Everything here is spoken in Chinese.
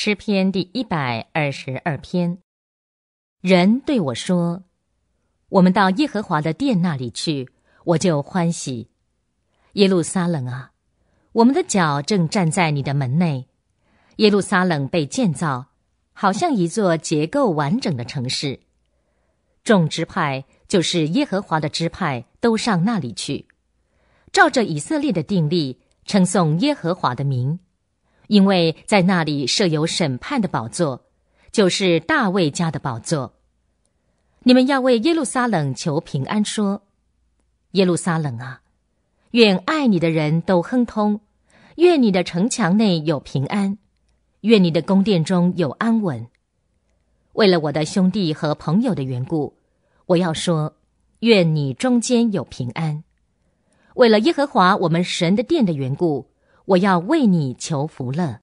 诗篇第一百二十二篇，人对我说：“我们到耶和华的殿那里去，我就欢喜。”耶路撒冷啊，我们的脚正站在你的门内。耶路撒冷被建造，好像一座结构完整的城市。众支派就是耶和华的支派，都上那里去，照着以色列的定例，称颂耶和华的名。因为在那里设有审判的宝座，就是大卫家的宝座。你们要为耶路撒冷求平安，说：“耶路撒冷啊，愿爱你的人都亨通，愿你的城墙内有平安，愿你的宫殿中有安稳。”为了我的兄弟和朋友的缘故，我要说：“愿你中间有平安。”为了耶和华我们神的殿的缘故。我要为你求福了。